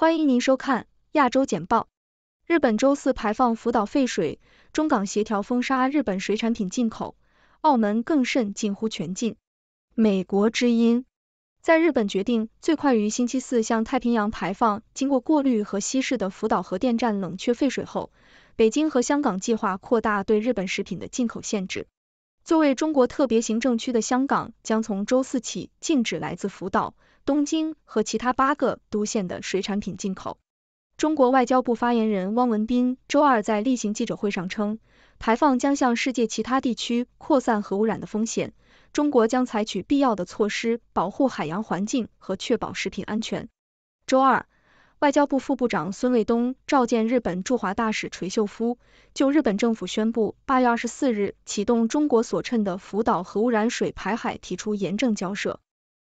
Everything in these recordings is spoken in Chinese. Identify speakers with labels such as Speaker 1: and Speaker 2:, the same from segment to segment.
Speaker 1: 欢迎您收看《亚洲简报》。日本周四排放福岛废水，中港协调封杀日本水产品进口，澳门更甚，近乎全禁。美国之音：在日本决定最快于星期四向太平洋排放经过过滤和稀释的福岛核电站冷却废水后，北京和香港计划扩大对日本食品的进口限制。作为中国特别行政区的香港，将从周四起禁止来自福岛。东京和其他八个都县的水产品进口。中国外交部发言人汪文斌周二在例行记者会上称，排放将向世界其他地区扩散核污染的风险，中国将采取必要的措施保护海洋环境和确保食品安全。周二，外交部副部长孙卫东召见日本驻华大使垂秀夫，就日本政府宣布八月二十四日启动中国所称的福岛核污染水排海提出严正交涉。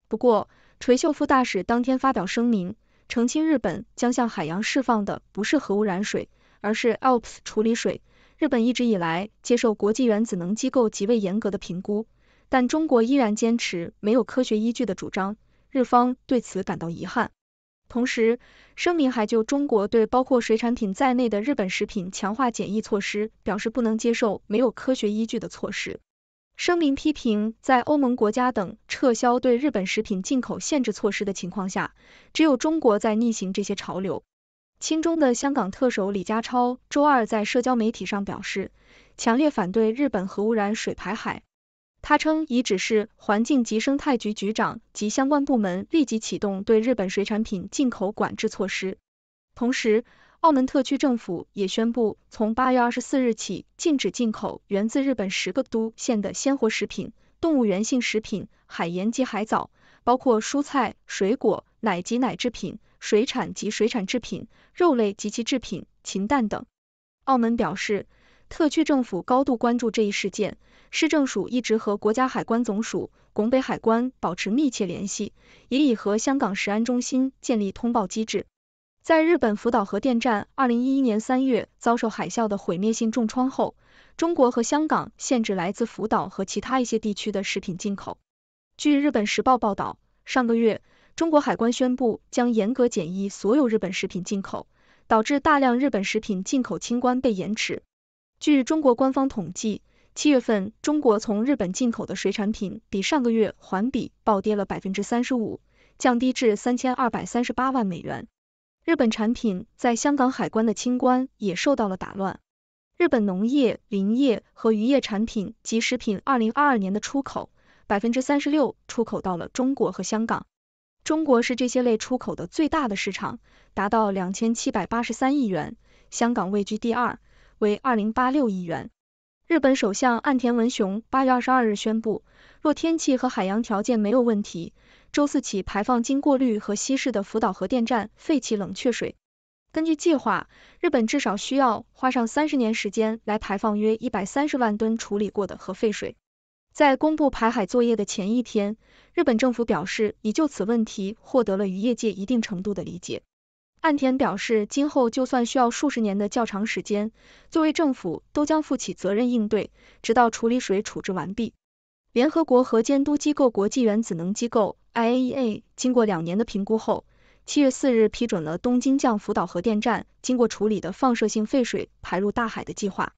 Speaker 1: 不过。垂秀夫大使当天发表声明，澄清日本将向海洋释放的不是核污染水，而是 ALPS 处理水。日本一直以来接受国际原子能机构极为严格的评估，但中国依然坚持没有科学依据的主张，日方对此感到遗憾。同时，声明还就中国对包括水产品在内的日本食品强化检疫措施表示不能接受没有科学依据的措施。声明批评，在欧盟国家等撤销对日本食品进口限制措施的情况下，只有中国在逆行这些潮流。亲中的香港特首李家超周二在社交媒体上表示，强烈反对日本核污染水排海。他称已指示环境及生态局局长及相关部门立即启动对日本水产品进口管制措施。同时，澳门特区政府也宣布，从八月二十四日起禁止进口源自日本十个都县的鲜活食品、动物源性食品、海盐及海藻，包括蔬菜、水果、奶及奶制品、水产及水产制品、肉类及其制品、禽蛋等。澳门表示，特区政府高度关注这一事件，市政署一直和国家海关总署拱北海关保持密切联系，也已和香港食安中心建立通报机制。在日本福岛核电站二零一一年三月遭受海啸的毁灭性重创后，中国和香港限制来自福岛和其他一些地区的食品进口。据日本时报报道，上个月中国海关宣布将严格检疫所有日本食品进口，导致大量日本食品进口清关被延迟。据中国官方统计，七月份中国从日本进口的水产品比上个月环比暴跌了百分之三十五，降低至三千二百三十八万美元。日本产品在香港海关的清关也受到了打乱。日本农业、林业和渔业产品及食品，二零二二年的出口百分之三十六出口到了中国和香港。中国是这些类出口的最大的市场，达到两千七百八十三亿元。香港位居第二，为二零八六亿元。日本首相岸田文雄八月二十二日宣布，若天气和海洋条件没有问题。周四起排放经过滤和稀释的福岛核电站废弃冷却水。根据计划，日本至少需要花上三十年时间来排放约一百三十万吨处理过的核废水。在公布排海作业的前一天，日本政府表示已就此问题获得了渔业界一定程度的理解。岸田表示，今后就算需要数十年的较长时间，作为政府都将负起责任应对，直到处理水处置完毕。联合国核监督机构国际原子能机构。I A E A 经过两年的评估后，七月四日批准了东京降福岛核电站经过处理的放射性废水排入大海的计划。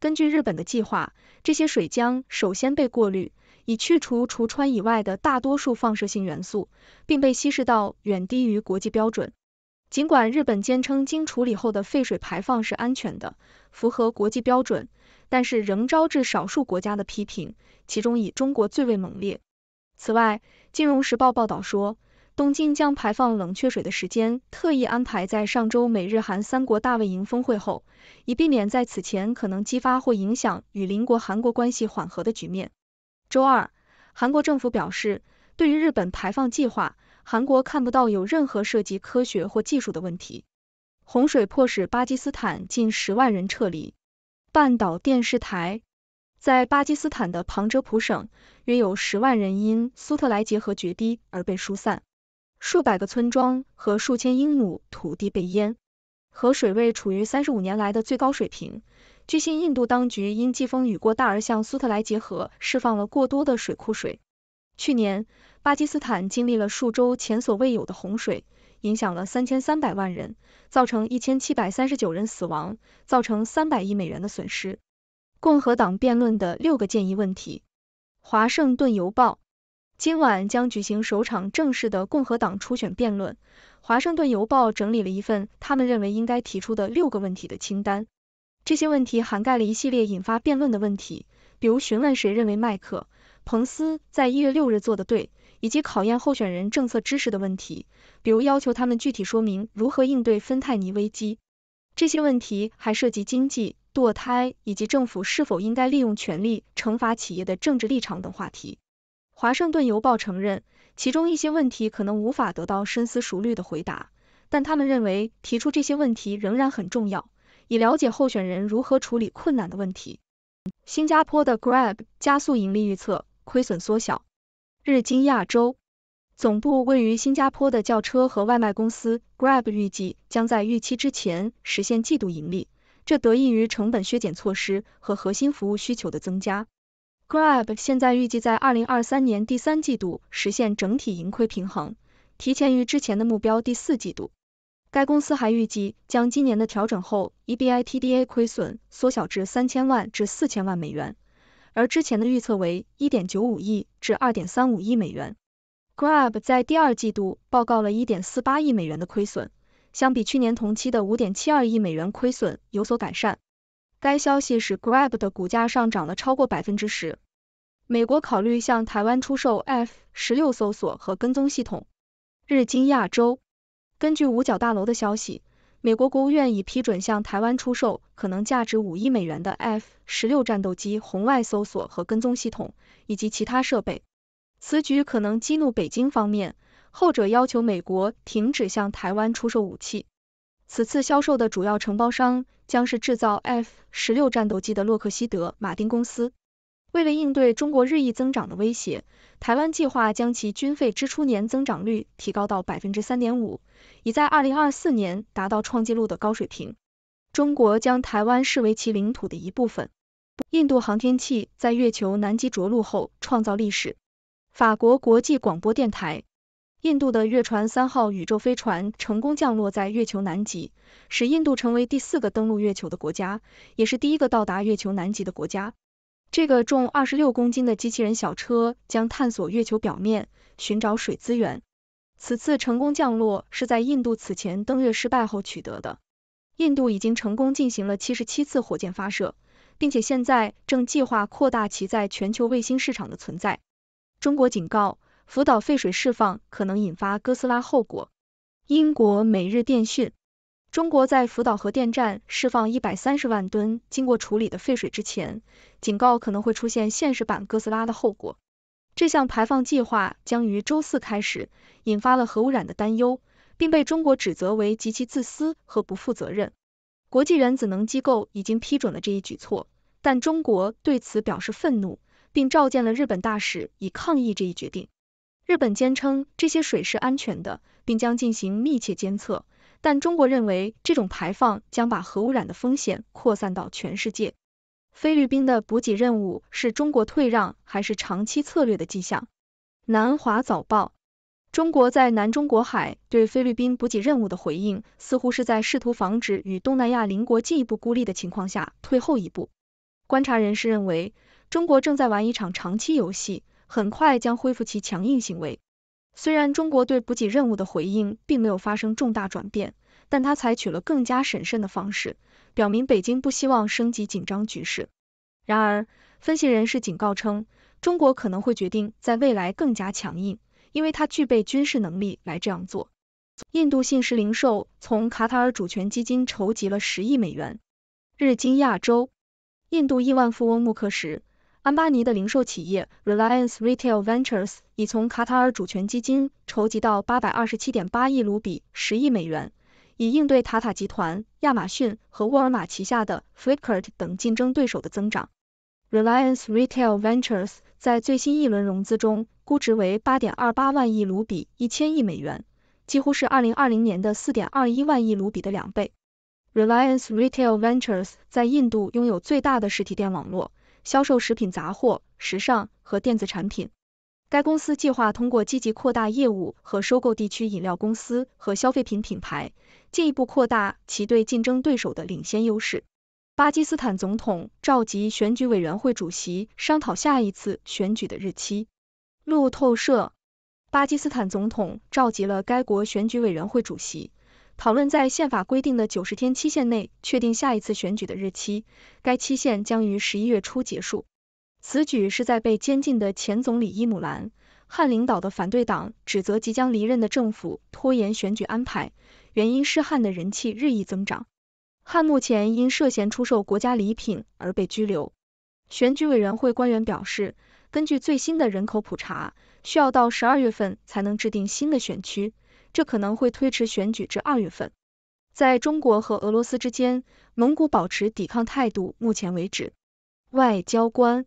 Speaker 1: 根据日本的计划，这些水将首先被过滤，以去除除氚以外的大多数放射性元素，并被稀释到远低于国际标准。尽管日本坚称经处理后的废水排放是安全的，符合国际标准，但是仍招致少数国家的批评，其中以中国最为猛烈。此外，金融时报报道说，东京将排放冷却水的时间特意安排在上周美日韩三国大卫营峰会后，以避免在此前可能激发或影响与邻国韩国关系缓和的局面。周二，韩国政府表示，对于日本排放计划，韩国看不到有任何涉及科学或技术的问题。洪水迫使巴基斯坦近十万人撤离。半岛电视台。在巴基斯坦的旁遮普省，约有十万人因苏特莱杰河决堤而被疏散，数百个村庄和数千英亩土地被淹，河水位处于三十五年来的最高水平。据信，印度当局因季风雨过大而向苏特莱杰河释放了过多的水库水。去年，巴基斯坦经历了数周前所未有的洪水，影响了三千三百万人，造成一千七百三十九人死亡，造成三百亿美元的损失。共和党辩论的六个建议问题。华盛顿邮报今晚将举行首场正式的共和党初选辩论。华盛顿邮报整理了一份他们认为应该提出的六个问题的清单。这些问题涵盖了一系列引发辩论的问题，比如询问谁认为麦克彭斯在一月六日做的对，以及考验候选人政策知识的问题，比如要求他们具体说明如何应对芬太尼危机。这些问题还涉及经济。堕胎以及政府是否应该利用权力惩罚企业的政治立场等话题。华盛顿邮报承认，其中一些问题可能无法得到深思熟虑的回答，但他们认为提出这些问题仍然很重要，以了解候选人如何处理困难的问题。新加坡的 Grab 加速盈利预测，亏损缩小。日经亚洲，总部位于新加坡的轿车和外卖公司 Grab 预计将在预期之前实现季度盈利。这得益于成本削减措施和核心服务需求的增加。Grab 现在预计在2023年第三季度实现整体盈亏平衡，提前于之前的目标第四季度。该公司还预计将今年的调整后 EBITDA 亏损缩小至三千万至四千万美元，而之前的预测为一点九五亿至二点三五亿美元。Grab 在第二季度报告了一点四八亿美元的亏损。相比去年同期的五点七二亿美元亏损有所改善，该消息使 Grab 的股价上涨了超过百分之十。美国考虑向台湾出售 F 十六搜索和跟踪系统。日经亚洲，根据五角大楼的消息，美国国务院已批准向台湾出售可能价值五亿美元的 F 十六战斗机红外搜索和跟踪系统以及其他设备，此举可能激怒北京方面。后者要求美国停止向台湾出售武器。此次销售的主要承包商将是制造 F 十六战斗机的洛克希德马丁公司。为了应对中国日益增长的威胁，台湾计划将其军费支出年增长率提高到百分之三点五，在二零二四年达到创纪录的高水平。中国将台湾视为其领土的一部分。印度航天器在月球南极着陆后创造历史。法国国际广播电台。印度的月船三号宇宙飞船成功降落在月球南极，使印度成为第四个登陆月球的国家，也是第一个到达月球南极的国家。这个重二十六公斤的机器人小车将探索月球表面，寻找水资源。此次成功降落是在印度此前登月失败后取得的。印度已经成功进行了七十七次火箭发射，并且现在正计划扩大其在全球卫星市场的存在。中国警告。福岛废水释放可能引发哥斯拉后果。英国《每日电讯》：中国在福岛核电站释放一百三十万吨经过处理的废水之前，警告可能会出现现实版哥斯拉的后果。这项排放计划将于周四开始，引发了核污染的担忧，并被中国指责为极其自私和不负责任。国际原子能机构已经批准了这一举措，但中国对此表示愤怒，并召见了日本大使以抗议这一决定。日本坚称这些水是安全的，并将进行密切监测，但中国认为这种排放将把核污染的风险扩散到全世界。菲律宾的补给任务是中国退让还是长期策略的迹象？南华早报：中国在南中国海对菲律宾补给任务的回应，似乎是在试图防止与东南亚邻国进一步孤立的情况下退后一步。观察人士认为，中国正在玩一场长期游戏。很快将恢复其强硬行为。虽然中国对补给任务的回应并没有发生重大转变，但他采取了更加审慎的方式，表明北京不希望升级紧张局势。然而，分析人士警告称，中国可能会决定在未来更加强硬，因为它具备军事能力来这样做。印度信实零售从卡塔尔主权基金筹集了十亿美元。日经亚洲，印度亿万富翁穆克什。安巴尼的零售企业 Reliance Retail Ventures 已从卡塔尔主权基金筹集到八百二十七点八亿卢比十亿美元，以应对塔塔集团、亚马逊和沃尔玛旗下的 f l i c k a r t 等竞争对手的增长。Reliance Retail Ventures 在最新一轮融资中估值为八点二八万亿卢比一千亿美元，几乎是二零二零年的四点二一万亿卢比的两倍。Reliance Retail Ventures 在印度拥有最大的实体店网络。销售食品杂货、时尚和电子产品。该公司计划通过积极扩大业务和收购地区饮料公司和消费品品牌，进一步扩大其对竞争对手的领先优势。巴基斯坦总统召集选举委员会主席商讨下一次选举的日期。路透社：巴基斯坦总统召集了该国选举委员会主席。讨论在宪法规定的九十天期限内确定下一次选举的日期，该期限将于十一月初结束。此举是在被监禁的前总理伊姆兰·汗领导的反对党指责即将离任的政府拖延选举安排，原因是汗的人气日益增长。汗目前因涉嫌出售国家礼品而被拘留。选举委员会官员表示，根据最新的人口普查，需要到十二月份才能制定新的选区。这可能会推迟选举至二月份。在中国和俄罗斯之间，蒙古保持抵抗态度。目前为止，外交官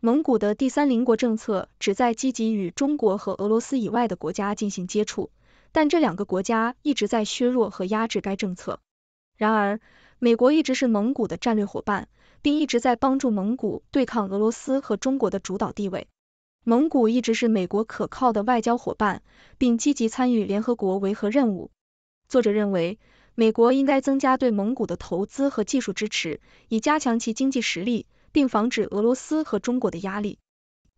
Speaker 1: 蒙古的第三邻国政策旨在积极与中国和俄罗斯以外的国家进行接触，但这两个国家一直在削弱和压制该政策。然而，美国一直是蒙古的战略伙伴，并一直在帮助蒙古对抗俄罗斯和中国的主导地位。蒙古一直是美国可靠的外交伙伴，并积极参与联合国维和任务。作者认为，美国应该增加对蒙古的投资和技术支持，以加强其经济实力，并防止俄罗斯和中国的压力。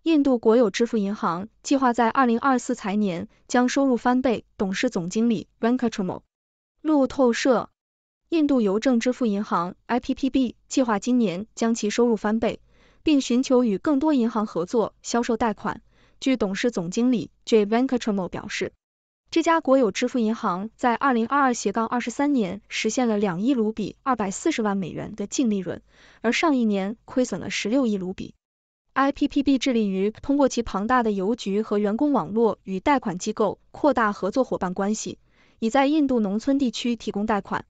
Speaker 1: 印度国有支付银行计划在二零二四财年将收入翻倍。董事总经理 r a n k a t r a m o 路透社，印度邮政支付银行 IPPB 计划今年将其收入翻倍。并寻求与更多银行合作销售贷款。据董事总经理 J. v e n k a t r a m o 表示，这家国有支付银行在二零二二斜杠二十三年实现了两亿卢比二百四十万美元的净利润，而上一年亏损了十六亿卢比。IPPB 致力于通过其庞大的邮局和员工网络与贷款机构扩大合作伙伴关系，以在印度农村地区提供贷款。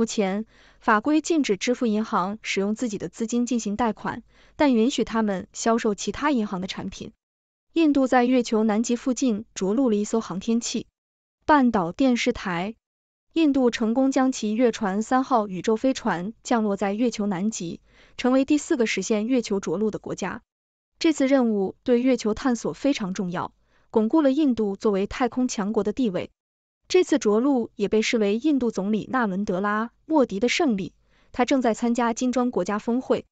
Speaker 1: 目前，法规禁止支付银行使用自己的资金进行贷款，但允许他们销售其他银行的产品。印度在月球南极附近着陆了一艘航天器。半岛电视台，印度成功将其月船三号宇宙飞船降落在月球南极，成为第四个实现月球着陆的国家。这次任务对月球探索非常重要，巩固了印度作为太空强国的地位。这次着陆也被视为印度总理纳伦德拉·莫迪的胜利。他正在参加金砖国家峰会。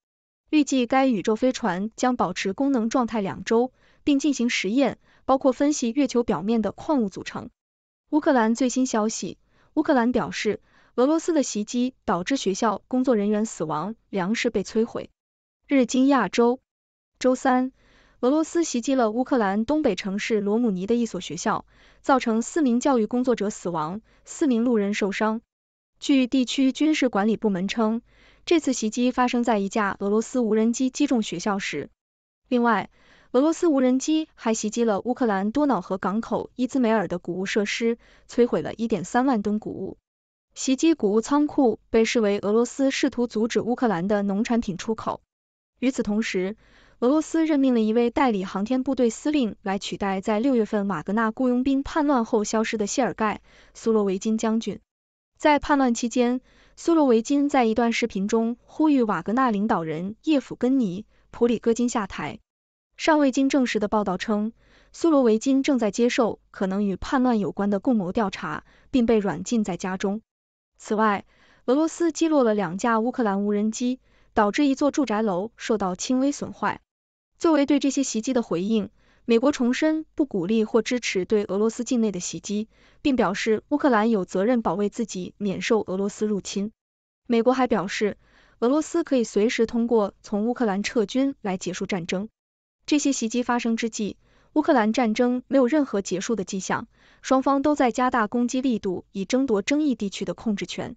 Speaker 1: 预计该宇宙飞船将保持功能状态两周，并进行实验，包括分析月球表面的矿物组成。乌克兰最新消息：乌克兰表示，俄罗斯的袭击导致学校工作人员死亡，粮食被摧毁。日经亚洲周三。俄罗斯袭击了乌克兰东北城市罗姆尼的一所学校，造成四名教育工作者死亡，四名路人受伤。据地区军事管理部门称，这次袭击发生在一架俄罗斯无人机击中学校时。另外，俄罗斯无人机还袭击了乌克兰多瑙河港口伊兹梅尔的谷物设施，摧毁了一点三万吨谷物。袭击谷物仓库被视为俄罗斯试图阻止乌克兰的农产品出口。与此同时，俄罗斯任命了一位代理航天部队司令来取代在六月份瓦格纳雇佣兵叛乱后消失的谢尔盖·苏罗维金将军。在叛乱期间，苏罗维金在一段视频中呼吁瓦格纳领导人叶甫根尼·普里戈金下台。尚未经证实的报道称，苏罗维金正在接受可能与叛乱有关的共谋调查，并被软禁在家中。此外，俄罗斯击落了两架乌克兰无人机，导致一座住宅楼受到轻微损坏。作为对这些袭击的回应，美国重申不鼓励或支持对俄罗斯境内的袭击，并表示乌克兰有责任保卫自己免受俄罗斯入侵。美国还表示，俄罗斯可以随时通过从乌克兰撤军来结束战争。这些袭击发生之际，乌克兰战争没有任何结束的迹象，双方都在加大攻击力度以争夺争议地区的控制权。